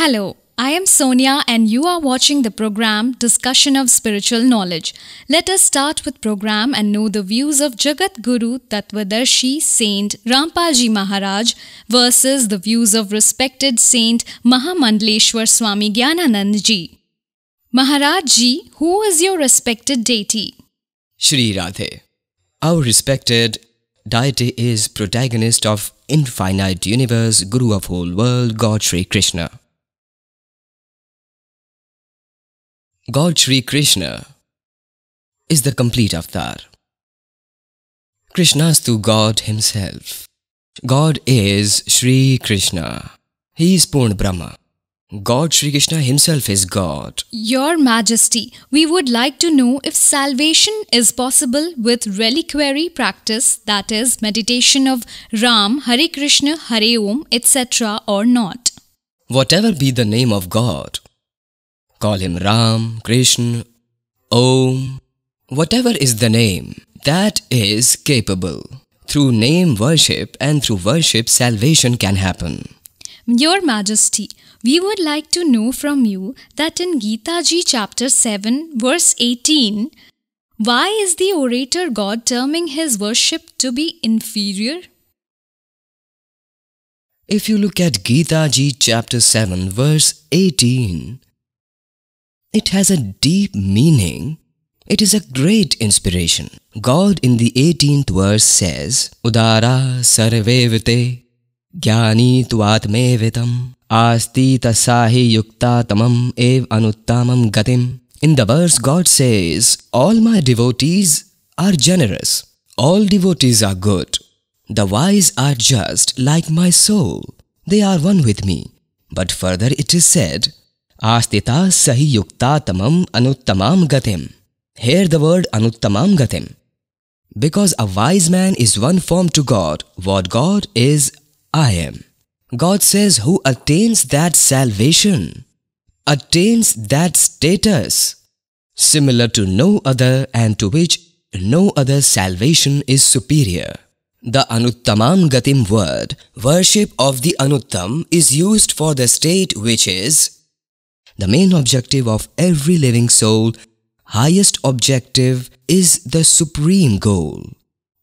Hello, I am Sonia and you are watching the program Discussion of Spiritual Knowledge. Let us start with program and know the views of Jagat Guru Tatvadarshi Saint Rampalji Maharaj versus the views of respected Saint Mahamandleshwar Swami Gyananandji. ji. Maharaj ji, who is your respected deity? Shri Radhe. Our respected deity is protagonist of infinite universe, Guru of whole world, God Sri Krishna. God Sri Krishna is the complete avatar. to God himself. God is Sri Krishna. He is Purna Brahma. God Sri Krishna himself is God. Your Majesty, we would like to know if salvation is possible with reliquary practice, that is, meditation of Ram, Hare Krishna, Hare Om, etc., or not. Whatever be the name of God, Call him Ram, Krishna, Om, whatever is the name that is capable. Through name worship and through worship, salvation can happen. Your Majesty, we would like to know from you that in Gita Ji chapter 7, verse 18, why is the orator God terming his worship to be inferior? If you look at Gita Ji chapter 7, verse 18, it has a deep meaning. It is a great inspiration. God in the 18th verse says, Udara sarvevite ज्ञानी त्वात्मेवितम आस्ति yukta tamam ev anuttamam gatim." In the verse, God says, All my devotees are generous. All devotees are good. The wise are just like my soul. They are one with me. But further it is said, आस्तिता सही तमम अनुत्तम गतिम here the word अनुत्तम गतिम because a wise man is one form to God what God is I am God says who attains that salvation attains that status similar to no other and to which no other salvation is superior the अनुत्तम गतिम word worship of the अनुत्तम is use for the state which is the main objective of every living soul, highest objective is the supreme goal,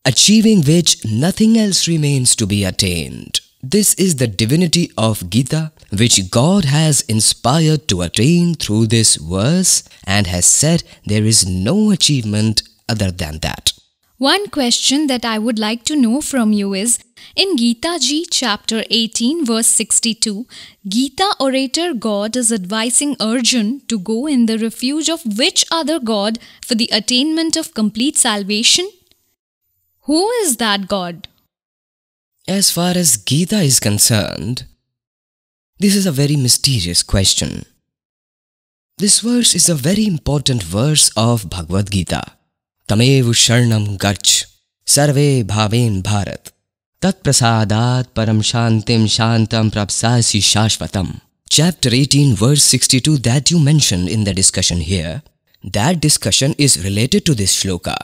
achieving which nothing else remains to be attained. This is the divinity of Gita, which God has inspired to attain through this verse and has said there is no achievement other than that. One question that I would like to know from you is in Gita Ji, chapter 18, verse 62, Gita orator God is advising Arjun to go in the refuge of which other God for the attainment of complete salvation? Who is that God? As far as Gita is concerned, this is a very mysterious question. This verse is a very important verse of Bhagavad Gita. Tamevu Sharnam Gach Sarve Bhaven Bharat Chapter 18, verse 62, that you mentioned in the discussion here, that discussion is related to this shloka.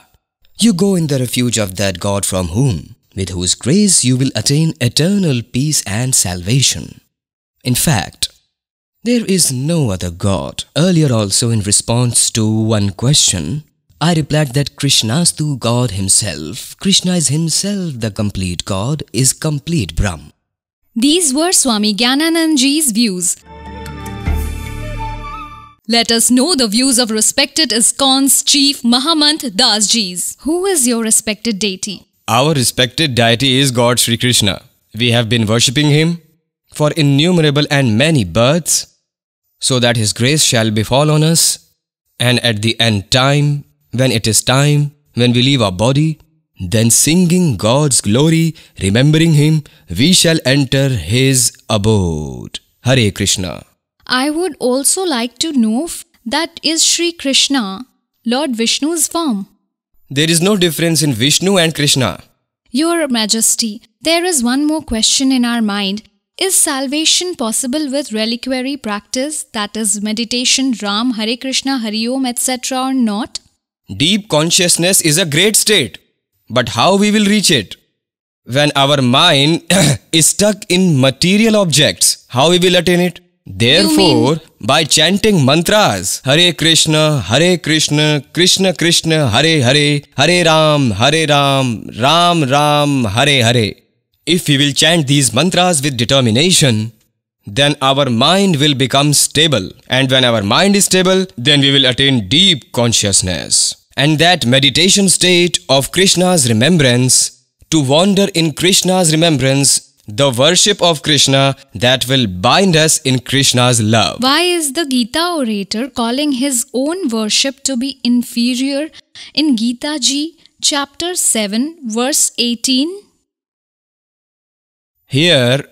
You go in the refuge of that God from whom, with whose grace you will attain eternal peace and salvation. In fact, there is no other God. Earlier also in response to one question, I replied that Krishna is to God himself. Krishna is himself the complete God, is complete Brahm. These were Swami Gyananandji's views. Let us know the views of respected ISKCON's chief Mahamant Dasji's. Who is your respected deity? Our respected deity is God Sri Krishna. We have been worshipping him for innumerable and many births, so that his grace shall befall on us, and at the end time when it is time, when we leave our body, then singing God's glory, remembering Him, we shall enter His abode. Hare Krishna. I would also like to know that is Sri Krishna, Lord Vishnu's form. There is no difference in Vishnu and Krishna. Your Majesty, there is one more question in our mind. Is salvation possible with reliquary practice, that is, meditation, Ram, Hare Krishna, Hari Om, etc., or not? Deep consciousness is a great state, but how we will reach it? When our mind is stuck in material objects, how we will attain it? Therefore, by chanting mantras, Hare Krishna, Hare Krishna, Krishna Krishna, Hare Hare, Hare Ram, Hare Ram, Ram Ram, Hare Hare. If we will chant these mantras with determination, then our mind will become stable. And when our mind is stable, then we will attain deep consciousness. And that meditation state of Krishna's remembrance, to wander in Krishna's remembrance, the worship of Krishna that will bind us in Krishna's love. Why is the Gita orator calling his own worship to be inferior in Gita Ji chapter 7 verse 18? Here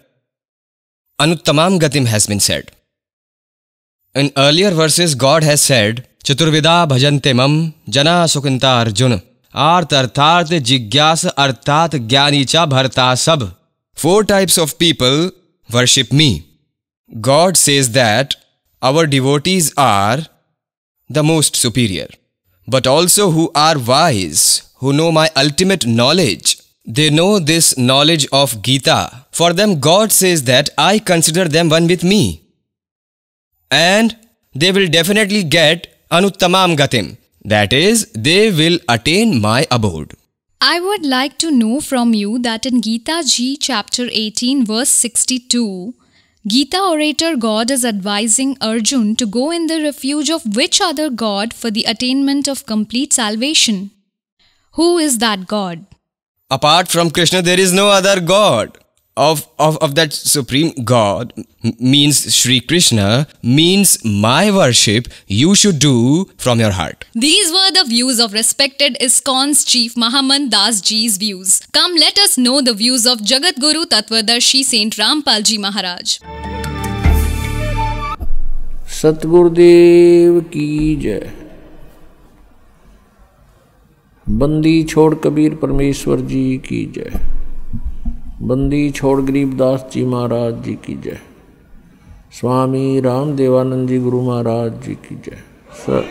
अनुत्तमाम गतिम has been said in earlier verses God has said चतुर्विदा भजन्ते मम जना सुकिंता अर्जुन आर्थ अर्थार्थ जिज्ञास अर्थात ज्ञानी चा भरता सब four types of people worship me God says that our devotees are the most superior but also who are wise who know my ultimate knowledge They know this knowledge of Gita. For them, God says that I consider them one with me. And they will definitely get Anuttamam Gatim. That is, they will attain my abode. I would like to know from you that in Gita Ji, chapter 18, verse 62, Gita orator God is advising Arjun to go in the refuge of which other God for the attainment of complete salvation? Who is that God? apart from Krishna, there is no other God. Of, of, of that supreme God means Sri Krishna, means my worship you should do from your heart. These were the views of respected ISKCON's chief Mahaman Das Ji's views. Come let us know the views of Guru Tatvadarshi Saint Rampalji Maharaj. Satgurdev ki jai. बंदी छोड़ कबीर परमेश्वर जी की जय बंदी छोड़ गरीबदास जी महाराज जी की जय स्वामी राम देवानंद जी गुरु महाराज जी की जय सर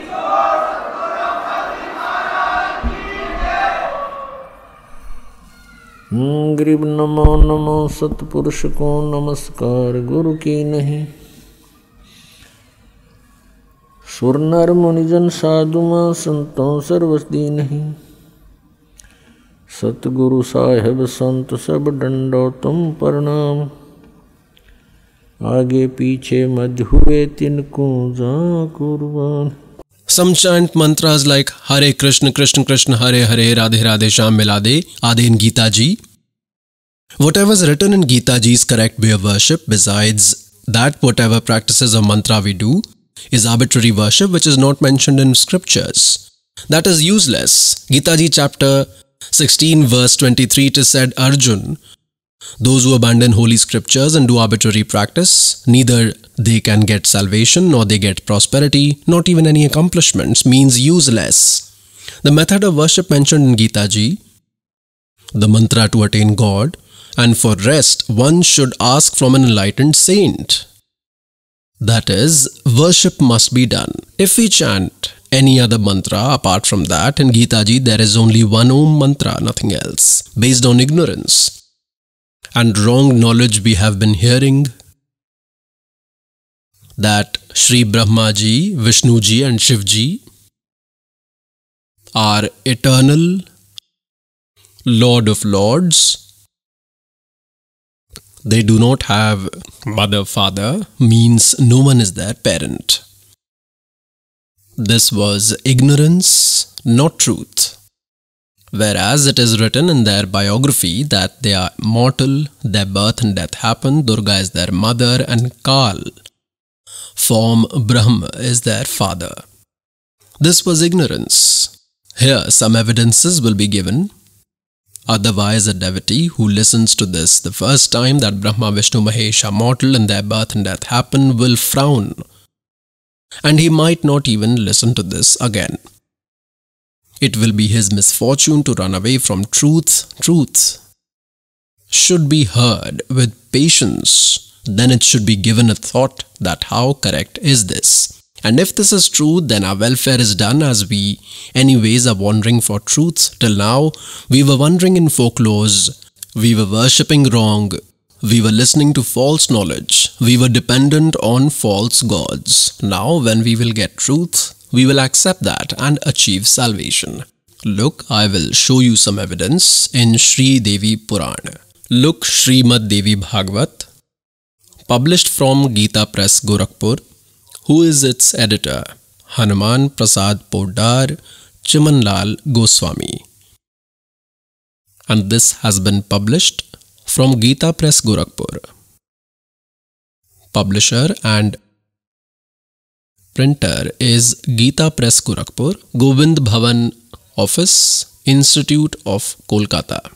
हम्म, गरीब नमो नमो सतपुरुष को नमस्कार गुरु की नहीं सुर नर मुनिजन साधुमा संतों सर्वस्ती नहीं सतगुरु साहेब संत सब डंडो तुम प्रणाम आगे पीछे मध्य हुए तिनको जा कुर्बान समशांत मंत्र लाइक हरे कृष्ण कृष्ण कृष्ण हरे हरे राधे राधे श्याम मिला दे आदि in Gita ji what ever written in Gita ji is correct be our worship besides that what ever practice of mantra we do is arbitrary worship which is not mentioned in scriptures. That is useless. Gita Ji chapter 16 verse 23 it is said Arjun, those who abandon holy scriptures and do arbitrary practice, neither they can get salvation nor they get prosperity, not even any accomplishments, means useless. The method of worship mentioned in Gita Ji, the mantra to attain God, and for rest one should ask from an enlightened saint. That is, worship must be done. If we chant any other mantra apart from that, in Gita ji there is only one Om mantra, nothing else, based on ignorance and wrong knowledge we have been hearing that Sri Brahma ji, Vishnu ji, and Shiv ji are eternal Lord of Lords They do not have mother, father, means no one is their parent. This was ignorance, not truth. Whereas it is written in their biography that they are mortal, their birth and death happen, Durga is their mother, and Kal, form Brahma, is their father. This was ignorance. Here, some evidences will be given Otherwise, a devotee who listens to this the first time that Brahma, Vishnu, Mahesh are mortal and their birth and death happen will frown. And he might not even listen to this again. It will be his misfortune to run away from truths. Truths should be heard with patience. Then it should be given a thought that how correct is this? And if this is true, then our welfare is done as we, anyways, are wandering for truths. Till now, we were wandering in folklores, we were worshipping wrong, we were listening to false knowledge, we were dependent on false gods. Now, when we will get truth, we will accept that and achieve salvation. Look, I will show you some evidence in Sri Devi Puran. Look, Srimad Devi Bhagavat, published from Gita Press Gorakhpur, who is its editor? Hanuman Prasad Podar, Chimanlal Goswami. And this has been published from Gita Press Gorakhpur. Publisher and printer is Gita Press Gorakhpur, Govind Bhavan Office, Institute of Kolkata.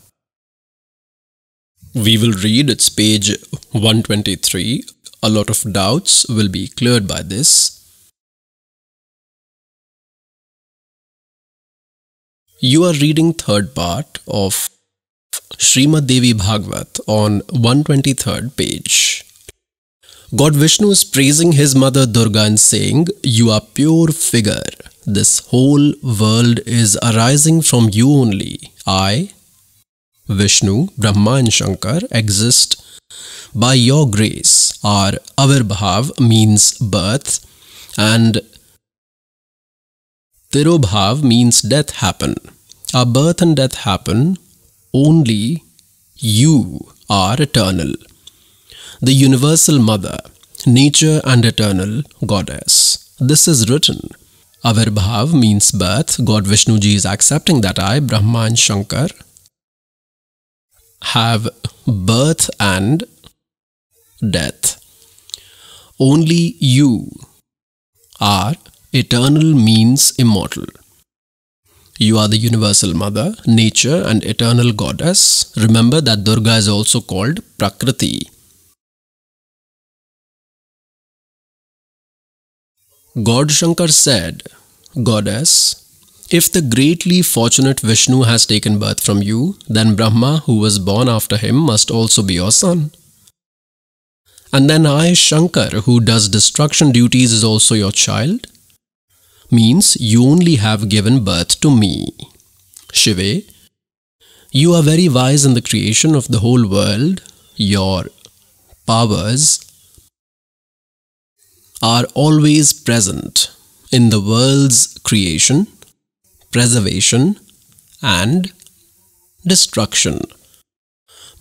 We will read its page 123 A lot of doubts will be cleared by this. You are reading third part of Srimad Devi Bhagavat on 123rd page. God Vishnu is praising his mother Durga and saying, You are pure figure. This whole world is arising from you only. I, Vishnu, Brahma and Shankar exist by your grace, or avirbhav means birth, and tirobhav means death happen. Our birth and death happen only you are eternal. The universal mother, nature and eternal goddess. This is written. Avirbhav means birth. God Vishnu Ji is accepting that I, Brahma and Shankar, have birth and death. Only you are eternal means immortal. You are the universal mother, nature and eternal goddess. Remember that Durga is also called Prakriti. God Shankar said, Goddess, if the greatly fortunate Vishnu has taken birth from you, then Brahma, who was born after him, must also be your son. And then I, Shankar, who does destruction duties, is also your child? Means you only have given birth to me. Shive, you are very wise in the creation of the whole world. Your powers are always present in the world's creation, preservation, and destruction.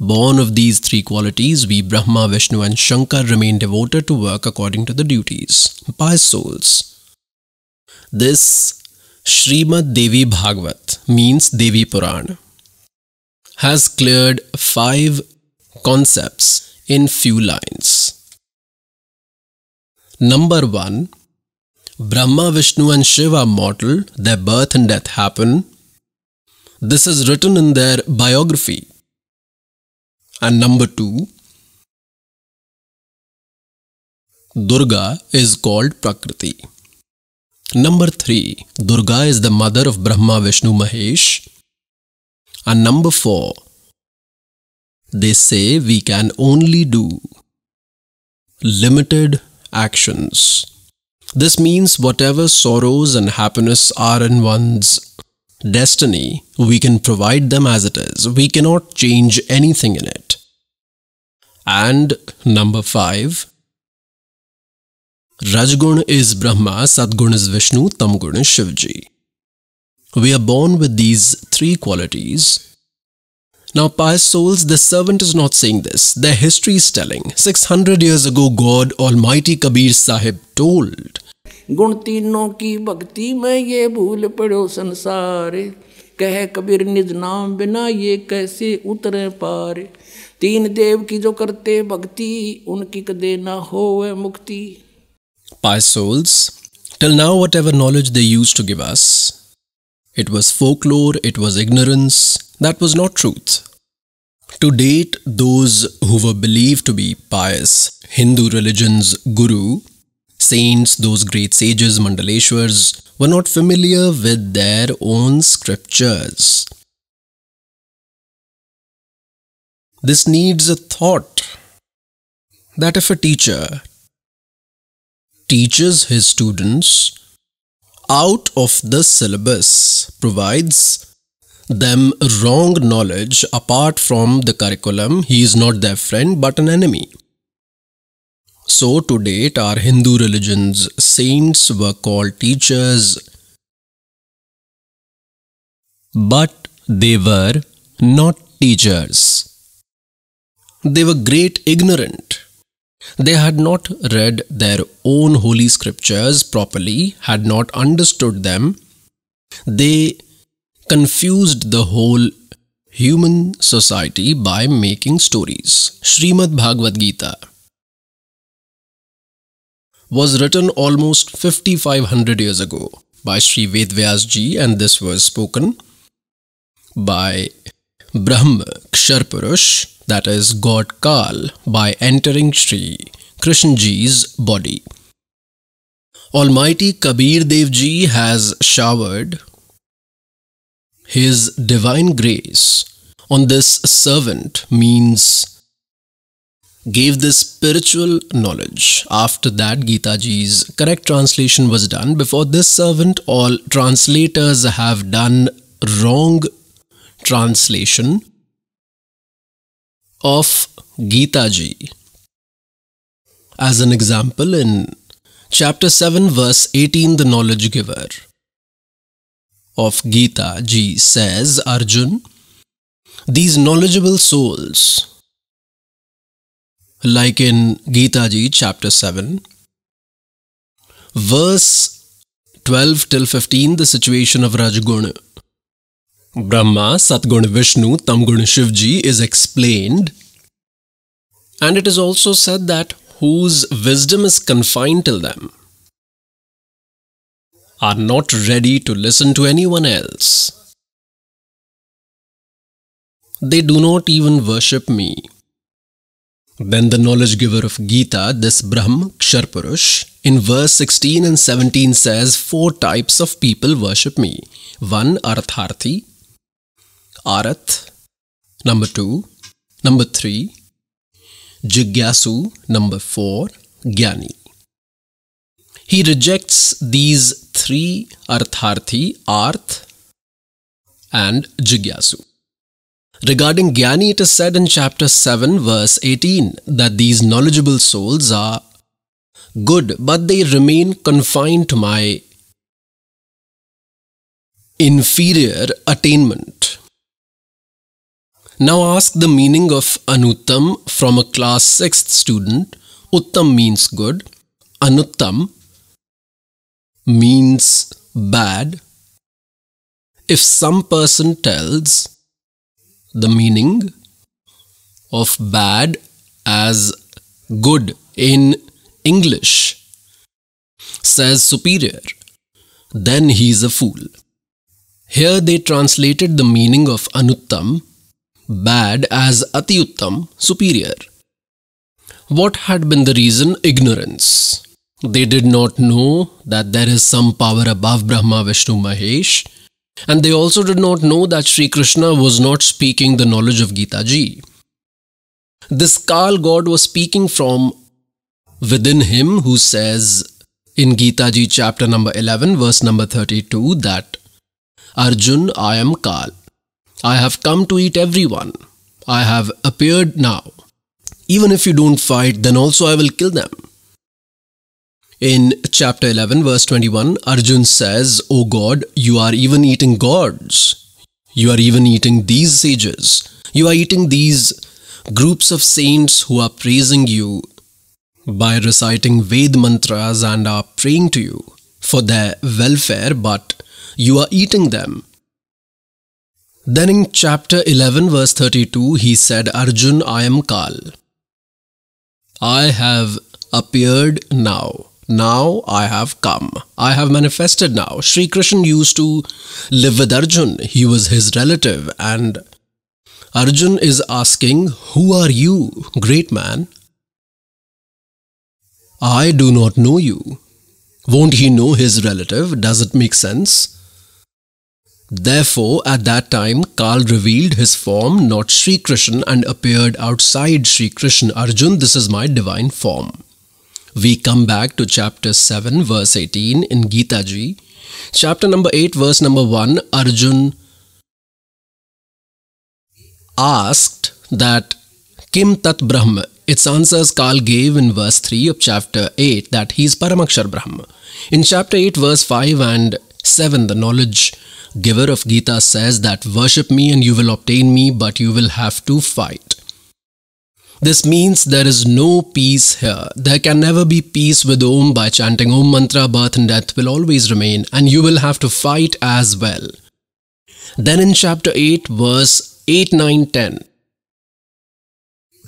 Born of these three qualities, we Brahma, Vishnu and Shankar remain devoted to work according to the duties, by souls. This Srimad Devi Bhagavat means Devi Puran has cleared five concepts in few lines. Number 1 Brahma, Vishnu, and Shiva mortal, their birth and death happen. This is written in their biography and number two, Durga is called Prakriti. Number three, Durga is the mother of Brahma, Vishnu, Mahesh. And number four, they say we can only do limited actions. This means whatever sorrows and happiness are in one's destiny, we can provide them as it is. We cannot change anything in it. And number five, Rajgun is Brahma, Satgun is Vishnu, Tamgun is Shivji. We are born with these three qualities. Now, pious souls, the servant is not saying this. Their history is telling. 600 years ago, God Almighty Kabir Sahib told. गुण तीनों की भक्ति में ये भूल पड़ो संसार कह कबीर निज नाम बिना ये कैसे उतरे पारे तीन देव की जो करते भक्ति उनकी कदे ना हो वह मुक्ति Pie souls, till now whatever knowledge they used to give us, it was folklore, it was ignorance, that was not truth. To date, those who were believed to be pious, Hindu religion's guru, saints, those great sages, Mandaleshwars, were not familiar with their own scriptures. This needs a thought that if a teacher teaches his students out of the syllabus, provides them wrong knowledge apart from the curriculum, he is not their friend but an enemy. So, to date, our Hindu religion's saints were called teachers, but they were not teachers. They were great ignorant. They had not read their own holy scriptures properly, had not understood them. They confused the whole human society by making stories. Srimad Bhagavad Gita was written almost 5500 years ago by Sri Vedvyas ji and this was spoken by Brahma Ksharpurush, that is God Kal, by entering Sri Krishnaji's body. Almighty Kabir Devji has showered his divine grace on this servant means gave this spiritual knowledge. After that, Gita Ji's correct translation was done. Before this servant, all translators have done wrong translation of Gita Ji. As an example, in chapter 7, verse 18, the knowledge giver of Gita Ji says, Arjun, these knowledgeable souls, like in Gita Ji, chapter 7, verse 12 till 15, the situation of Rajguna. Brahma, Satguna Vishnu, Tamguna Shivji is explained. And it is also said that whose wisdom is confined till them are not ready to listen to anyone else. They do not even worship me. Then the knowledge giver of Gita, this Brahm Kshar-Purush, in verse 16 and 17 says, Four types of people worship me. One, Artharthi, Arath, number 2, number 3, Jigyasu, number 4, Gyani. He rejects these three Artharthi, Arth and Jigyasu. Regarding Gyani, it is said in chapter 7, verse 18, that these knowledgeable souls are good, but they remain confined to my inferior attainment. Now ask the meaning of Anuttam from a class 6th student. Uttam means good. Anuttam means bad. If some person tells the meaning of bad as good in English, says superior, then he is a fool. Here they translated the meaning of Anuttam bad as atiyuttam superior. What had been the reason? Ignorance. They did not know that there is some power above Brahma, Vishnu, Mahesh, and they also did not know that Sri Krishna was not speaking the knowledge of Gita Ji. This Kal God was speaking from within him, who says in Gita Ji chapter number 11, verse number 32, that Arjun, I am Kal. I have come to eat everyone. I have appeared now. Even if you don't fight, then also I will kill them. In chapter 11, verse 21, Arjun says, O God, you are even eating gods. You are even eating these sages. You are eating these groups of saints who are praising you by reciting Ved mantras and are praying to you for their welfare, but you are eating them. Then in chapter 11, verse 32, he said, Arjun, I am Kal. I have appeared now. Now I have come. I have manifested now. Sri Krishna used to live with Arjun. He was his relative. And Arjun is asking, Who are you, great man? I do not know you. Won't he know his relative? Does it make sense? Therefore, at that time, Kal revealed his form, not Sri Krishna, and appeared outside Sri Krishna. Arjun, this is my divine form. We come back to chapter 7, verse 18 in Gita Ji. Chapter number 8, verse number 1 Arjun asked that Kim Tat Brahma. Its answers Kal gave in verse 3 of chapter 8 that he is Paramakshar Brahma. In chapter 8, verse 5 and 7, the knowledge giver of Gita says that worship me and you will obtain me, but you will have to fight. This means there is no peace here. There can never be peace with Om by chanting Om mantra, birth and death will always remain, and you will have to fight as well. Then in chapter 8, verse 8, 9, 10,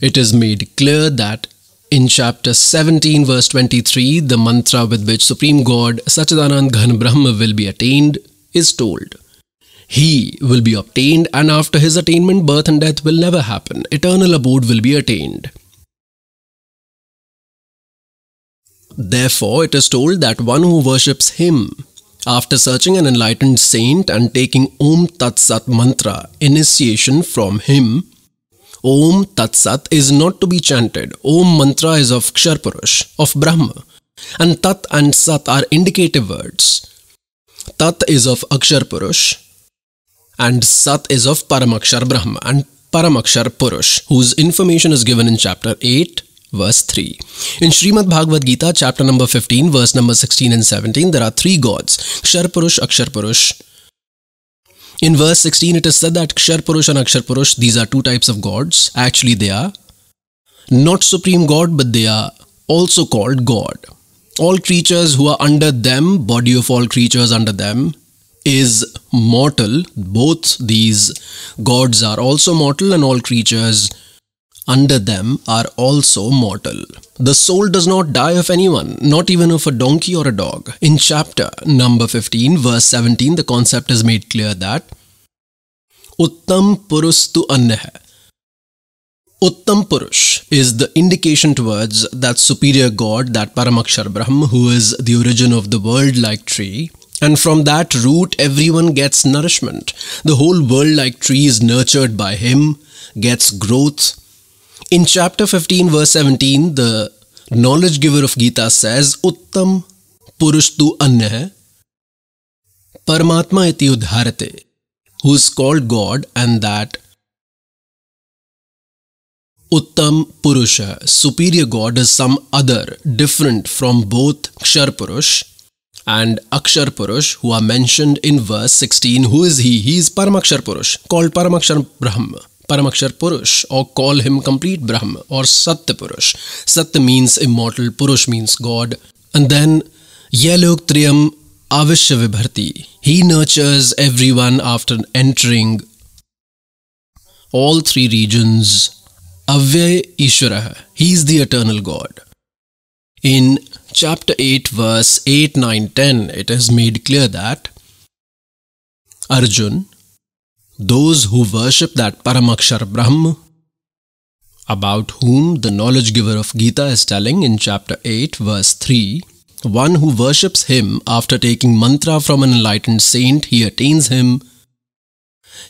it is made clear that in chapter 17, verse 23, the mantra with which Supreme God Satchidanand Ghan Brahma will be attained is told. He will be obtained, and after his attainment, birth and death will never happen. Eternal abode will be attained. Therefore, it is told that one who worships him, after searching an enlightened saint and taking Om Tat Sat mantra, initiation from him, Om Tat Sat is not to be chanted. Om mantra is of Kshar Purush of Brahma, and Tat and Sat are indicative words. Tat is of Akshar Purush and Sat is of Paramakshar Brahma and Paramakshar Purush, whose information is given in chapter 8, verse 3. In Srimad Bhagavad Gita, chapter number 15, verse number 16 and 17, there are three gods Kshar Purush, Akshar Purush. In verse 16, it is said that Kshar Purush and Akshar Purush, these are two types of gods. Actually, they are not supreme god, but they are also called God all creatures who are under them, body of all creatures under them, is mortal. Both these gods are also mortal, and all creatures under them are also mortal. The soul does not die of anyone, not even of a donkey or a dog. In chapter number 15, verse 17, the concept is made clear that Uttam Purustu tu hai. Uttam Purush is the indication towards that superior god, that Paramakshar Brahma, who is the origin of the world like tree. And from that root, everyone gets nourishment. The whole world like tree is nurtured by him, gets growth. In chapter 15, verse 17, the knowledge giver of Gita says, Uttam Purush tu Anya hai, Paramatma iti udharate, who is called God, and that Uttam Purusha, superior god, is some other, different from both Kshar Purush and Akshar Purush, who are mentioned in verse 16. Who is he? He is Paramakshar Purush, called Paramakshar Brahma. Paramakshar Purush, or call him complete Brahma, or Satya Purush. Satya means immortal, Purush means God. And then, Yeloktriyam Avishya He nurtures everyone after entering all three regions Avyay Ishvara. He is the eternal God. In chapter 8, verse 8, 9, 10, it is made clear that Arjun, those who worship that Paramakshar Brahma, about whom the knowledge giver of Gita is telling in chapter 8, verse 3, one who worships him after taking mantra from an enlightened saint, he attains him.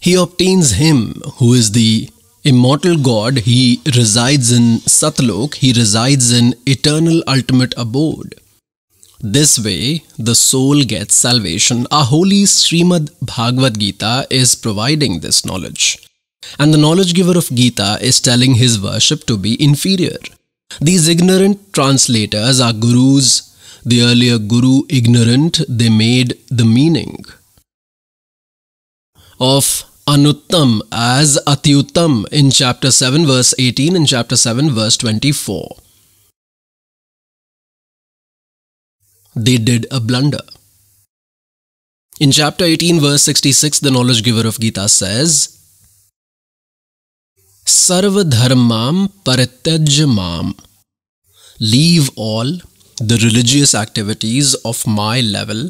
He obtains him who is the immortal God, he resides in Satlok, he resides in eternal ultimate abode. This way, the soul gets salvation. A holy Srimad Bhagavad Gita is providing this knowledge. And the knowledge giver of Gita is telling his worship to be inferior. These ignorant translators are gurus. The earlier guru ignorant, they made the meaning of Anuttam as Atyuttam in chapter 7 verse 18 and chapter 7 verse 24. They did a blunder. In chapter 18 verse 66 the knowledge giver of Gita says Sarvadharmam parityajamam leave all the religious activities of my level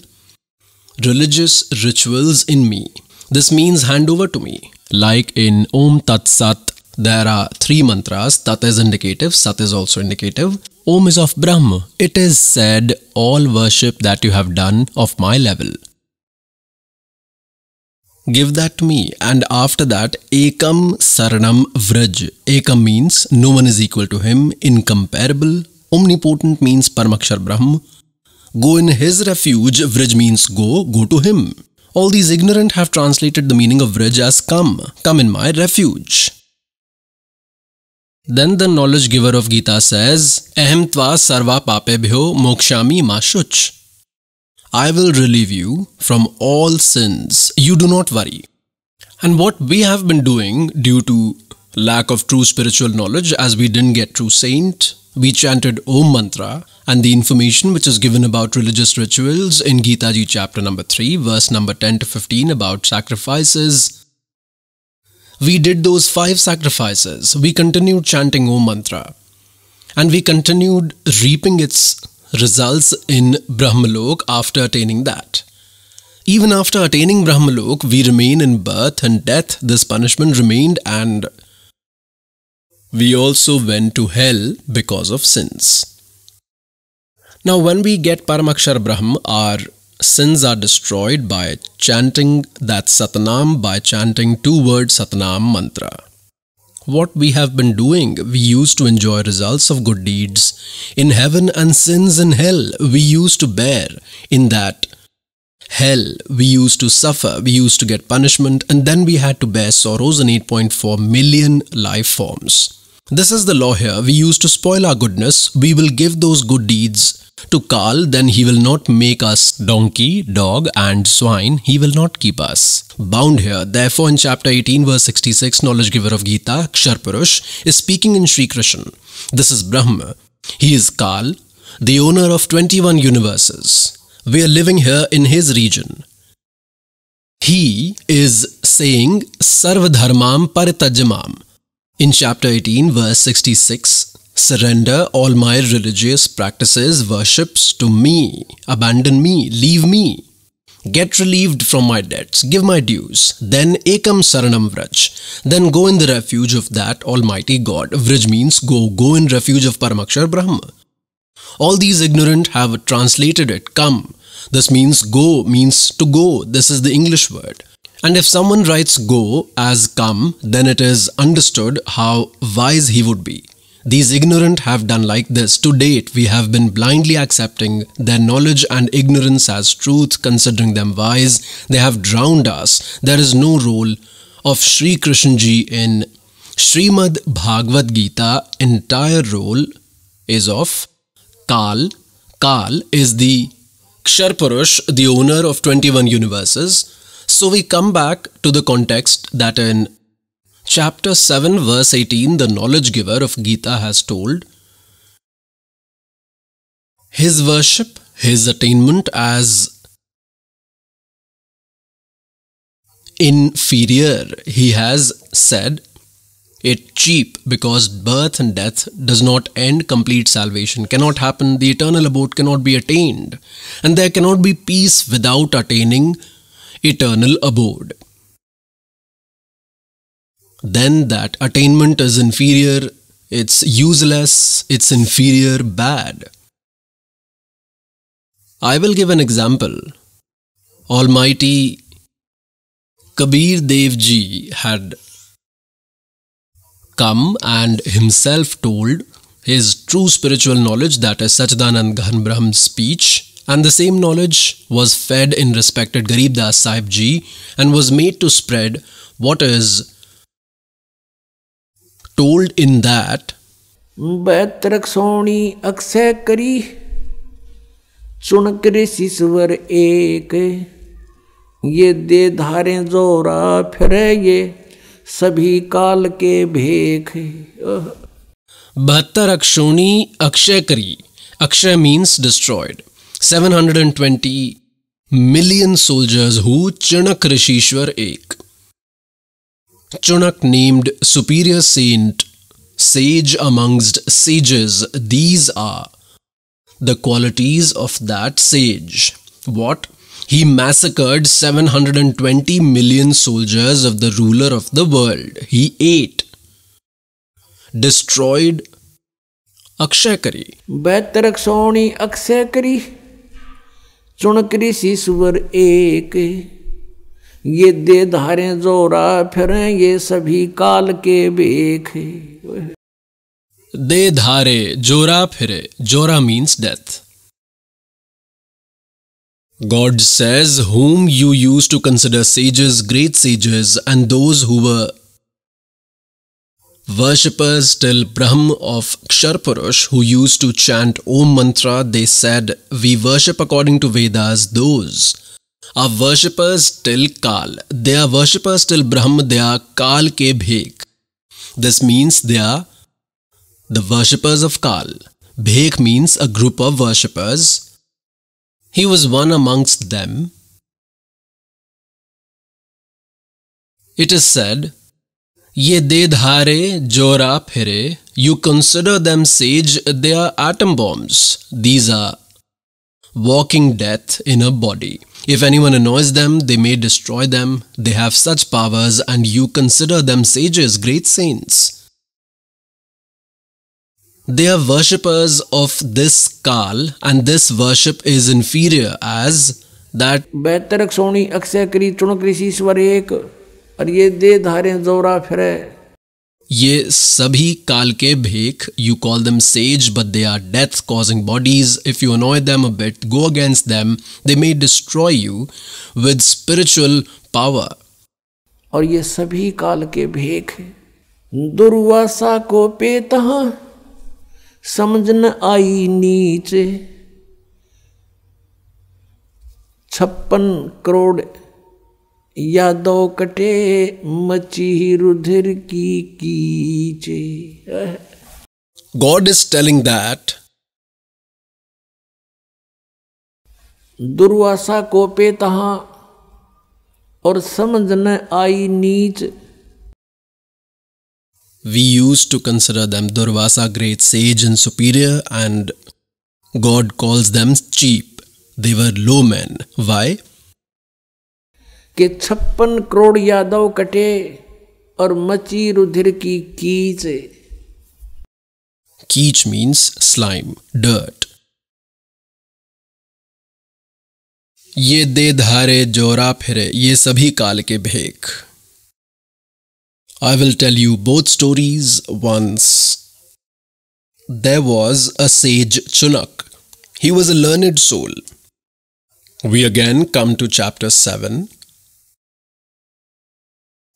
religious rituals in me This means hand over to me. Like in Om Tat Sat, there are three mantras. Tat is indicative, Sat is also indicative. Om is of Brahma. It is said, all worship that you have done of my level. Give that to me. And after that, Ekam Saranam Vraj. Ekam means no one is equal to him, incomparable. Omnipotent means Paramakshar Brahma. Go in his refuge. Vraj means go, go to him all these ignorant have translated the meaning of Vraj as come, come in my refuge. Then the knowledge giver of Gita says, Aham tva sarva papebhyo mokshami ma shuch. I will relieve you from all sins. You do not worry. And what we have been doing due to lack of true spiritual knowledge as we didn't get true saint, we chanted Om Mantra and the information which is given about religious rituals in Gita Ji chapter number 3, verse number 10 to 15 about sacrifices. We did those five sacrifices. We continued chanting Om Mantra and we continued reaping its results in Brahmalok after attaining that. Even after attaining Brahmalok, we remain in birth and death. This punishment remained and we also went to hell because of sins. Now, when we get Paramakshar Brahma, our sins are destroyed by chanting that Satanam, by chanting two word Satanam mantra. What we have been doing, we used to enjoy results of good deeds in heaven and sins in hell we used to bear in that hell we used to suffer we used to get punishment and then we had to bear sorrows in 8.4 million life forms This is the law here we used to spoil our goodness. We will give those good deeds to Karl, then he will not make us donkey, dog, and swine. He will not keep us. Bound here, therefore, in chapter 18, verse 66, knowledge giver of Gita, Ksharpurush, is speaking in Sri Krishna. This is Brahma. He is Karl, the owner of 21 universes. We are living here in his region. He is saying Sarvadharmam Paritajamam. In chapter 18, verse 66, surrender all my religious practices, worships to me, abandon me, leave me. Get relieved from my debts, give my dues, then ekam saranam vraj. Then go in the refuge of that almighty God. Vraj means go, go in refuge of Paramakshar Brahma. All these ignorant have translated it, come. This means go, means to go. This is the English word. And if someone writes go as come, then it is understood how wise he would be. These ignorant have done like this. To date, we have been blindly accepting their knowledge and ignorance as truth, considering them wise. They have drowned us. There is no role of Sri Krishnji in Srimad Bhagavad Gita. Entire role is of Kal. Kal is the Ksharpurush, the owner of 21 universes so we come back to the context that in chapter 7, verse 18, the knowledge giver of Gita has told his worship, his attainment as inferior, he has said it cheap because birth and death does not end complete salvation cannot happen the eternal abode cannot be attained and there cannot be peace without attaining eternal abode. Then that attainment is inferior, it's useless, it's inferior, bad. I will give an example. Almighty Kabir Dev Ji had come and himself told his true spiritual knowledge, that is Satchidanand Ghan Brahm's speech, And the same knowledge was fed in respected Garib Das Sahib Ji and was made to spread what is told in that. बैतरक Soni Akshay करी चुनकर siswar ek ye de dhare zora phire ye sabhi kal ke bhekh बहत्तर अक्षोणी अक्षय करी अक्षय means destroyed 720 million soldiers who Chunak Rishishwar Ek. Chunak named superior saint, sage amongst sages. These are the qualities of that sage. What? He massacred 720 million soldiers of the ruler of the world. He ate, destroyed Akshakari. Better Akshakari. चुनकरी सी सुवर एक ये दे धारे जोरा फिर ये सभी काल के बेख दे धारे जोरा फिरे जोरा means death God says, whom you used to consider sages, great sages, and those who were Worshippers tell Brahm of Ksharpurush, who used to chant Om mantra, they said, We worship according to Vedas those. Our worshippers till Kal. They are worshippers till Brahm, they are Kal ke bhek. This means they are the worshippers of Kal. Bhek means a group of worshippers. He was one amongst them. It is said, ये दे धारे जोरा फिरे you consider them sages they are atom bombs these are walking death in a body. If anyone annoys them, they may destroy them. They have such powers, and you consider them sages, great saints. They are worshippers of this Kal, and this worship is inferior as that. और ये दे धारे जोरा फिरे ये सभी काल के भेख you call them sages but they are death causing bodies if you annoy them a bit go against them they may destroy you with spiritual power और ये सभी काल के भेख दुर्वासा को पेता समझ न आई नीचे छप्पन करोड़ यादो कटे मची ही रुधिर की कीचे God is telling that Durvasa को पे तहा और समझ न आई नीच we use to consider them Durvasa great sage and superior and God calls them cheap they're low man why कि छप्पन करोड़ यादव कटे और मची रुधिर की कीच कीच मीन्स स्लाइम डर्ट ये दे धारे जोरा फिरे ये सभी काल के भेक I will tell you both stories once there was a sage Chunak he was a learned soul we again come to chapter seven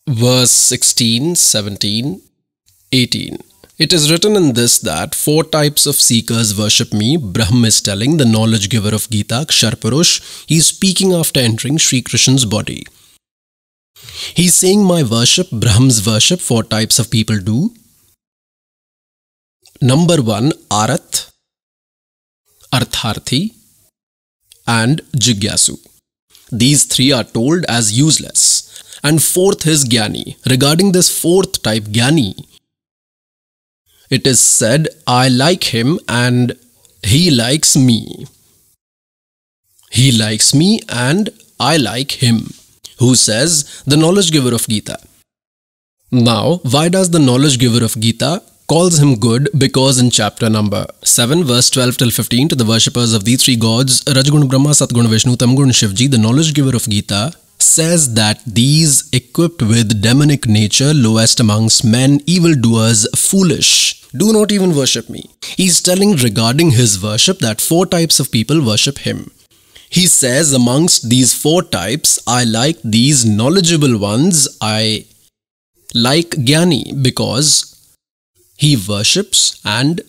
verse 16, 17, 18. It is written in this that four types of seekers worship me. Brahma is telling the knowledge giver of Gita, Sharparush, He is speaking after entering Sri Krishna's body. He is saying my worship, Brahma's worship, four types of people do. Number one, Arath, Artharthi, and Jigyasu. These three are told as useless. And fourth is Gyani. Regarding this fourth type, Gyani, it is said, I like him and he likes me. He likes me and I like him. Who says the knowledge giver of Gita? Now, why does the knowledge giver of Gita calls him good because in chapter number 7 verse 12 till 15 to the worshippers of these three gods Rajgun Brahma Satguru, Vishnu Tamgun Shivji the knowledge giver of Gita says that these equipped with demonic nature, lowest amongst men, evildoers, foolish, do not even worship me. He's telling regarding his worship that four types of people worship him. He says, amongst these four types, I like these knowledgeable ones, I like Gyani because he worships and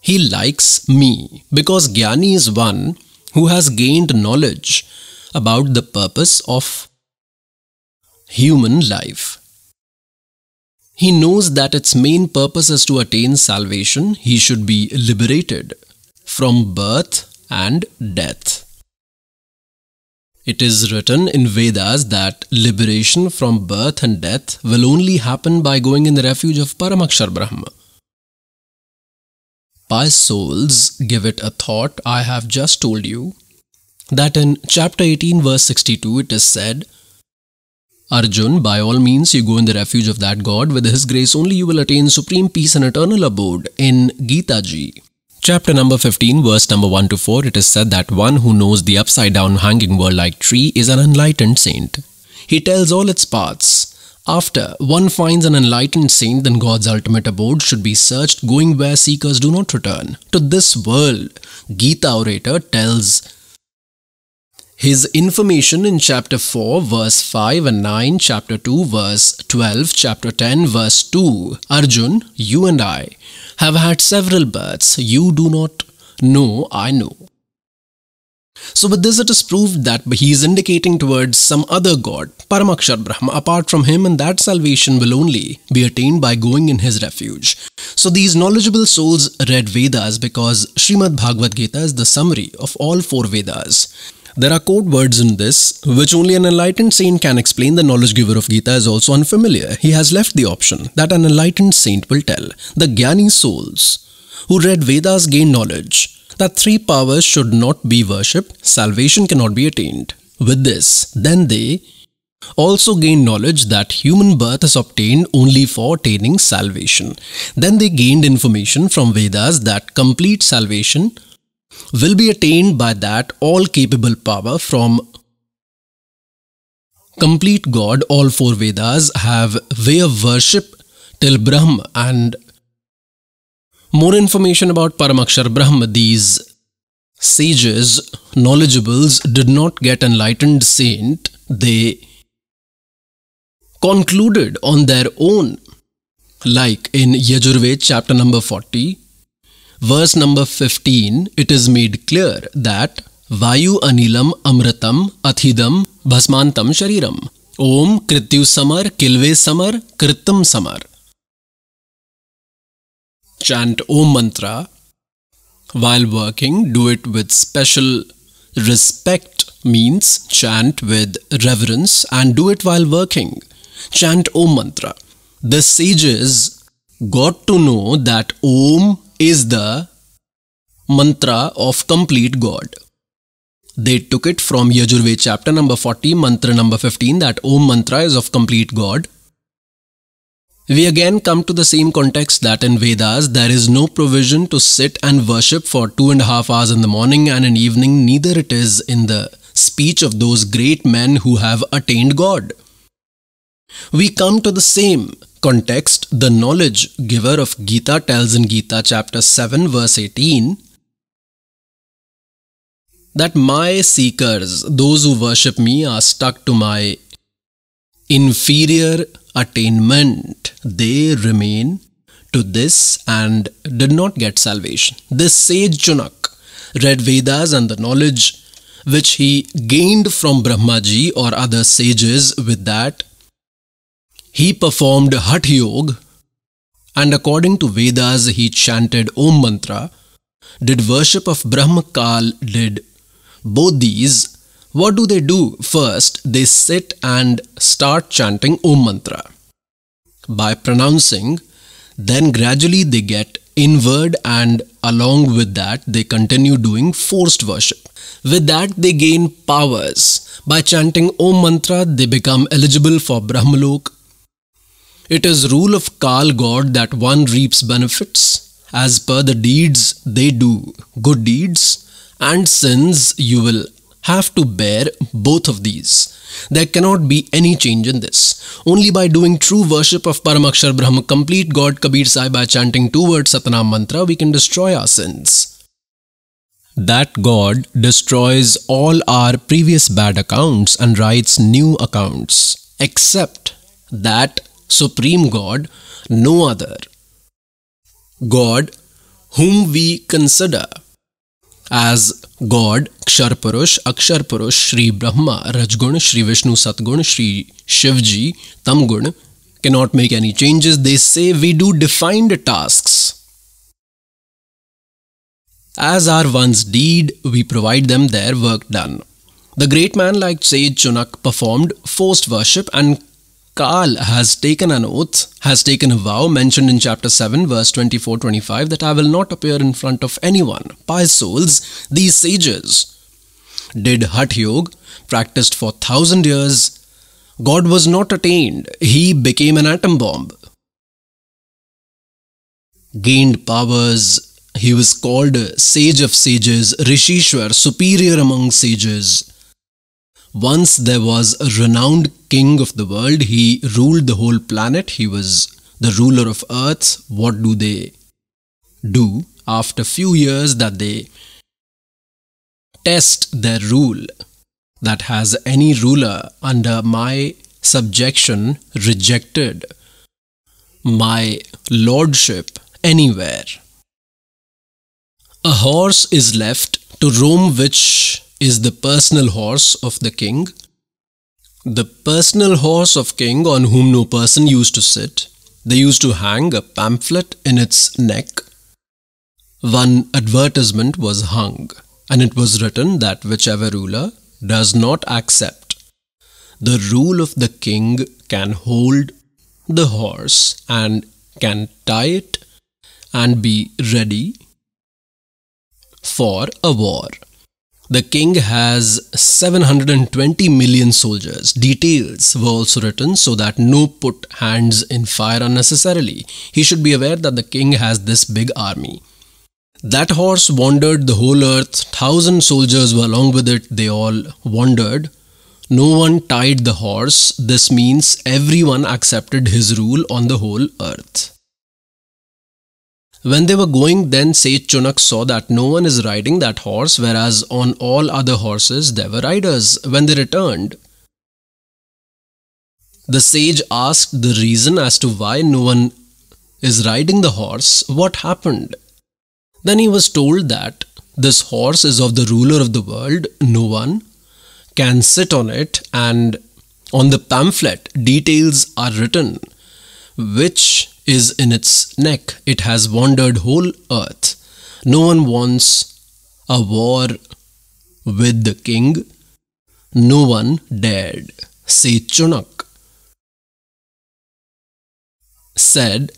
he likes me because Gyani is one who has gained knowledge about the purpose of human life. He knows that its main purpose is to attain salvation. He should be liberated from birth and death. It is written in Vedas that liberation from birth and death will only happen by going in the refuge of Paramakshar Brahma. By souls, give it a thought I have just told you that in chapter 18, verse 62, it is said, Arjun, by all means, you go in the refuge of that God. With His grace only, you will attain supreme peace and eternal abode in Gita Ji. Chapter number 15, verse number 1 to 4, it is said that one who knows the upside down hanging world like tree is an enlightened saint. He tells all its paths. After one finds an enlightened saint, then God's ultimate abode should be searched, going where seekers do not return. To this world, Gita orator tells his information in chapter 4, verse 5 and 9, chapter 2, verse 12, chapter 10, verse 2. Arjun, you and I have had several births. You do not know, I know. So with this it is proved that he is indicating towards some other god, Paramakshar Brahma, apart from him and that salvation will only be attained by going in his refuge. So these knowledgeable souls read Vedas because Srimad Bhagavad Gita is the summary of all four Vedas. There are code words in this, which only an enlightened saint can explain. The knowledge giver of Gita is also unfamiliar. He has left the option that an enlightened saint will tell. The Gyani souls who read Vedas gain knowledge that three powers should not be worshipped, salvation cannot be attained. With this, then they also gain knowledge that human birth is obtained only for attaining salvation. Then they gained information from Vedas that complete salvation will be attained by that all capable power from complete God. All four Vedas have way of worship till Brahma and more information about Paramakshar Brahma. These sages, knowledgeables did not get enlightened saint. They concluded on their own like in Yajurved chapter number 40 verse number 15, it is made clear that वायु अनिलम अमृतम अथिदम भस्मांतम शरीरम ओम कृत्यु समर किलवे समर कृतम समर Chant Om Mantra. While working, do it with special respect, means chant with reverence and do it while working. Chant Om Mantra. The sages got to know that Om is the mantra of complete God. They took it from Yajurved chapter number 40, mantra number 15, that Om mantra is of complete God. We again come to the same context that in Vedas there is no provision to sit and worship for two and a half hours in the morning and in evening, neither it is in the speech of those great men who have attained God. We come to the same context, the knowledge giver of Gita tells in Gita chapter 7 verse 18 that my seekers, those who worship me, are stuck to my inferior attainment. They remain to this and did not get salvation. This sage Chunak read Vedas and the knowledge which he gained from Brahmaji or other sages with that he performed Hatha Yoga and according to Vedas he chanted Om Mantra, did worship of Brahma Kal, did both these. What do they do? First, they sit and start chanting Om Mantra. By pronouncing, then gradually they get inward and along with that they continue doing forced worship. With that they gain powers. By chanting Om Mantra, they become eligible for Brahmalok it is rule of Kal God that one reaps benefits as per the deeds they do, good deeds and sins you will have to bear both of these. There cannot be any change in this. Only by doing true worship of Paramakshar Brahma, complete God Kabir Sai by chanting two words Satanam mantra, we can destroy our sins. That God destroys all our previous bad accounts and writes new accounts, except that supreme God, no other. God, whom we consider as God, Kshar Aksharparosh, Akshar Sri Brahma, Rajgun, Sri Vishnu, Satgun, Sri Shivji, Tamgun, cannot make any changes. They say we do defined tasks. As our one's deed, we provide them their work done. The great man like Sage Chunak performed forced worship and Carl has taken an oath, has taken a vow mentioned in chapter 7, verse 24 25, that I will not appear in front of anyone. Pious souls, these sages did Hatha Yoga, practiced for thousand years. God was not attained, he became an atom bomb. Gained powers, he was called Sage of Sages, Rishishwar, superior among sages. Once there was a renowned king of the world, he ruled the whole planet, he was the ruler of earth. What do they do after few years that they test their rule? That has any ruler under my subjection rejected my lordship anywhere? A horse is left to roam which is the personal horse of the king, the personal horse of king on whom no person used to sit. They used to hang a pamphlet in its neck. One advertisement was hung, and it was written that whichever ruler does not accept the rule of the king can hold the horse and can tie it and be ready for a war. The king has 720 million soldiers. Details were also written so that no put hands in fire unnecessarily. He should be aware that the king has this big army. That horse wandered the whole earth. Thousand soldiers were along with it. They all wandered. No one tied the horse. This means everyone accepted his rule on the whole earth. When they were going, then Sage Chunak saw that no one is riding that horse, whereas on all other horses there were riders when they returned. The sage asked the reason as to why no one is riding the horse, what happened? Then he was told that this horse is of the ruler of the world, no one can sit on it, and on the pamphlet, details are written which is in its neck. It has wandered whole earth. No one wants a war with the king. No one dared. Say Chunak said,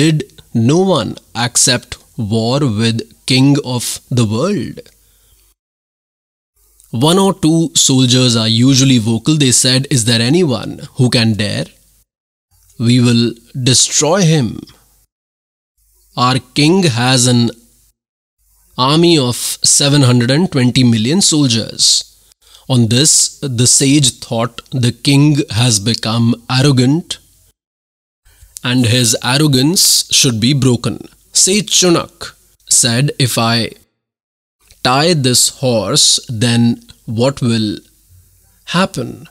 Did no one accept war with king of the world? One or two soldiers are usually vocal. They said, Is there anyone who can dare? we will destroy him. Our king has an army of 720 million soldiers. On this, the sage thought the king has become arrogant and his arrogance should be broken. Sage Chunak said, If I tie this horse, then what will happen?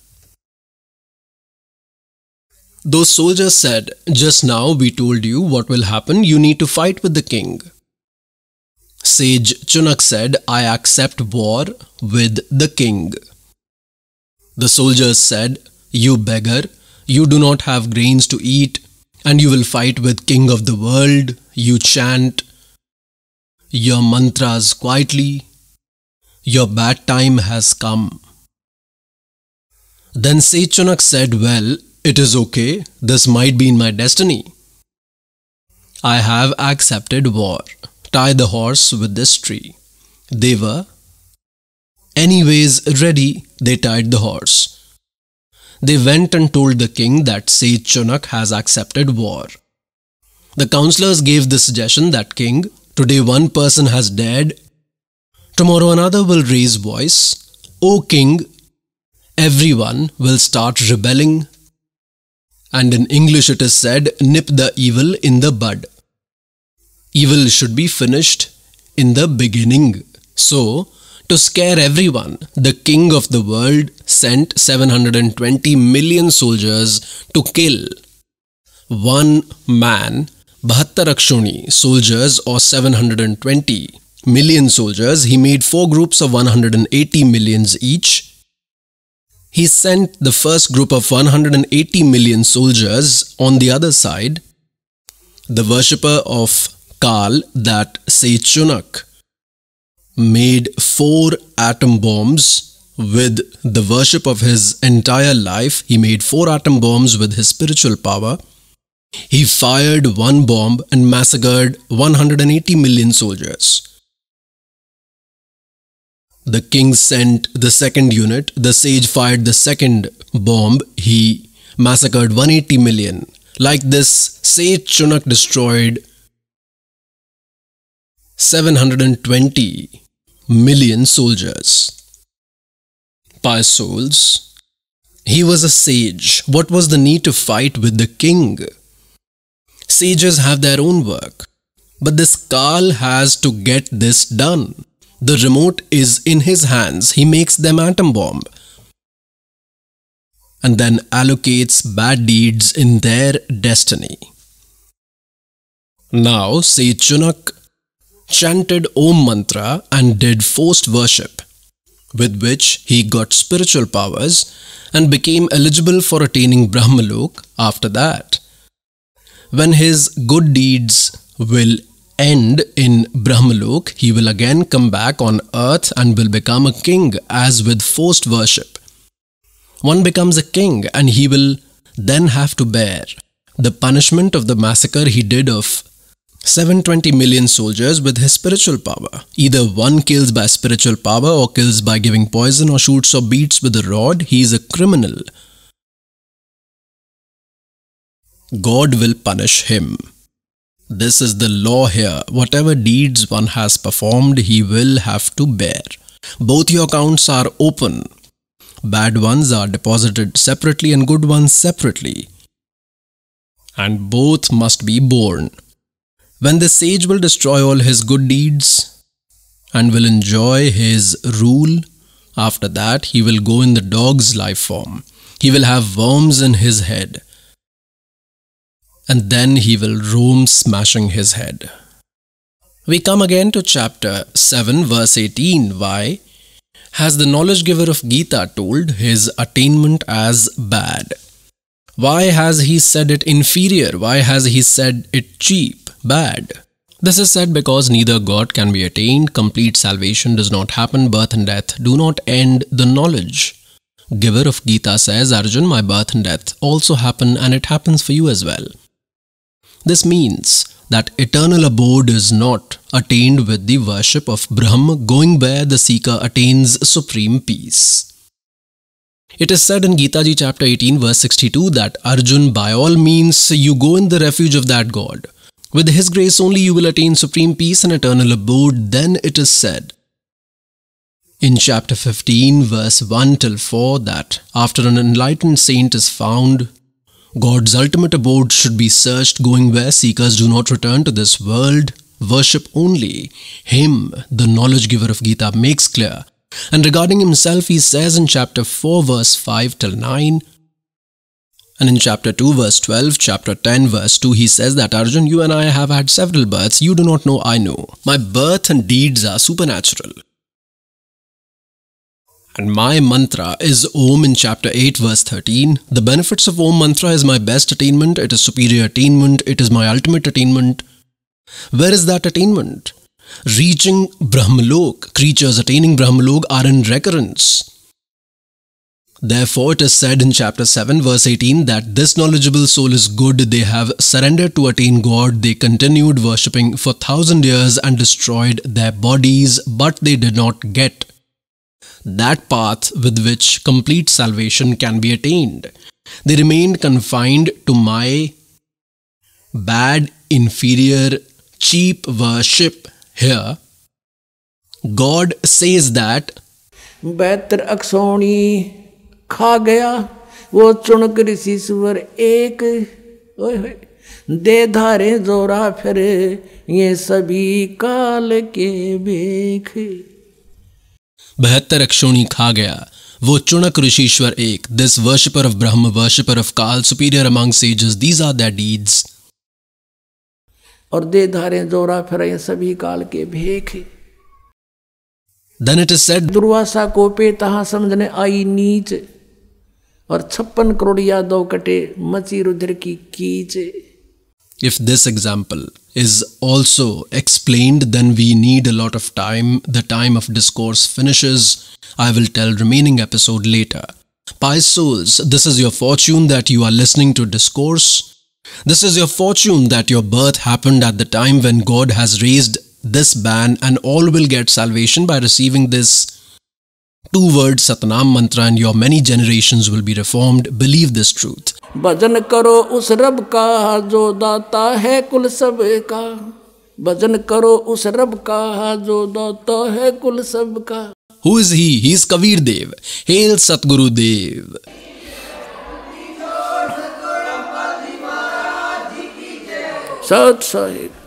Those soldiers said, Just now we told you what will happen, you need to fight with the king. Sage Chunak said, I accept war with the king. The soldiers said, You beggar, you do not have grains to eat, and you will fight with king of the world, you chant your mantras quietly, your bad time has come. Then Sechunak said, Well, it is okay, this might be in my destiny. I have accepted war. Tie the horse with this tree. They were, anyways, ready, they tied the horse. They went and told the king that Sage Chonak has accepted war. The counsellors gave the suggestion that king, today one person has dared, tomorrow another will raise voice. O king, everyone will start rebelling and in English it is said, nip the evil in the bud. Evil should be finished in the beginning. So, to scare everyone, the king of the world sent 720 million soldiers to kill. One man, Bhattarakshoni soldiers or 720 million soldiers, he made four groups of 180 millions each he sent the first group of 180 million soldiers on the other side, the worshipper of Kal, that Seichunak, made four atom bombs with the worship of his entire life. He made four atom bombs with his spiritual power. He fired one bomb and massacred 180 million soldiers. The king sent the second unit. The sage fired the second bomb. He massacred 180 million. Like this, sage Chunak destroyed 720 million soldiers. Pious souls. He was a sage. What was the need to fight with the king? Sages have their own work. But this Karl has to get this done. The remote is in his hands. He makes them atom bomb. And then allocates bad deeds in their destiny. Now, say Chunak chanted Om mantra and did forced worship, with which he got spiritual powers and became eligible for attaining Brahmalok after that. When his good deeds will end in Brahmalok, he will again come back on earth and will become a king as with forced worship. One becomes a king and he will then have to bear the punishment of the massacre he did of 720 million soldiers with his spiritual power. Either one kills by spiritual power or kills by giving poison or shoots or beats with a rod, he is a criminal. God will punish him. This is the law here. Whatever deeds one has performed, he will have to bear. Both your accounts are open. Bad ones are deposited separately and good ones separately. And both must be borne. When the sage will destroy all his good deeds and will enjoy his rule, after that he will go in the dog's life form. He will have worms in his head and then he will roam smashing his head. We come again to chapter 7, verse 18. Why has the knowledge giver of Gita told his attainment as bad? Why has he said it inferior? Why has he said it cheap, bad? This is said because neither God can be attained, complete salvation does not happen, birth and death do not end the knowledge. Giver of Gita says, Arjun, my birth and death also happen and it happens for you as well. This means that eternal abode is not attained with the worship of Brahma, going where the seeker attains supreme peace. It is said in Gita Ji chapter 18 verse 62 that Arjun by all means you go in the refuge of that god. With his grace only you will attain supreme peace and eternal abode, then it is said. In chapter 15 verse 1 till 4 that after an enlightened saint is found, God's ultimate abode should be searched, going where seekers do not return to this world. Worship only Him, the knowledge giver of Gita, makes clear. And regarding Himself, He says in chapter 4, verse 5 till 9, and in chapter 2, verse 12, chapter 10, verse 2, he says that Arjun, you and I have had several births. You do not know I know. My birth and deeds are supernatural. And my mantra is Om in chapter 8, verse 13. The benefits of Om mantra is my best attainment, it is superior attainment, it is my ultimate attainment. Where is that attainment? Reaching Brahmalok, creatures attaining Brahmalok are in recurrence. Therefore, it is said in chapter 7, verse 18, that this knowledgeable soul is good, they have surrendered to attain God, they continued worshipping for thousand years and destroyed their bodies, but they did not get that path with which complete salvation can be attained. They remained confined to my bad, inferior, cheap worship here. God says that बेहतर अक्सोणी खा गया वो चुनक ऋषि सुवर एक दे धारे जोरा फिर ये सभी काल के बेख बहत्तर अक्षोणी खा गया वो चुनक ऋषिश्वर एक this worshipper of Brahm worshipper of Kaal superior among sages these are that deeds और दे धारे जोरा फिर सभी काल के भेख धन इट इज सेड दुर्वासा को पे तहा समझने आई नीच और छप्पन करोड़िया दो कटे मची रुद्र की कीचे If this example is also explained, then we need a lot of time. The time of discourse finishes. I will tell remaining episode later. Pious souls, this is your fortune that you are listening to discourse. This is your fortune that your birth happened at the time when God has raised this ban and all will get salvation by receiving this Two words Satnam mantra and your many generations will be reformed. Believe this truth. भजन करो उस रब का जो दाता है कुल सब का भजन करो उस रब का जो दाता है कुल सब का Who is he? He is Kabir Dev. Hail Satguru Dev. Sat Sahib.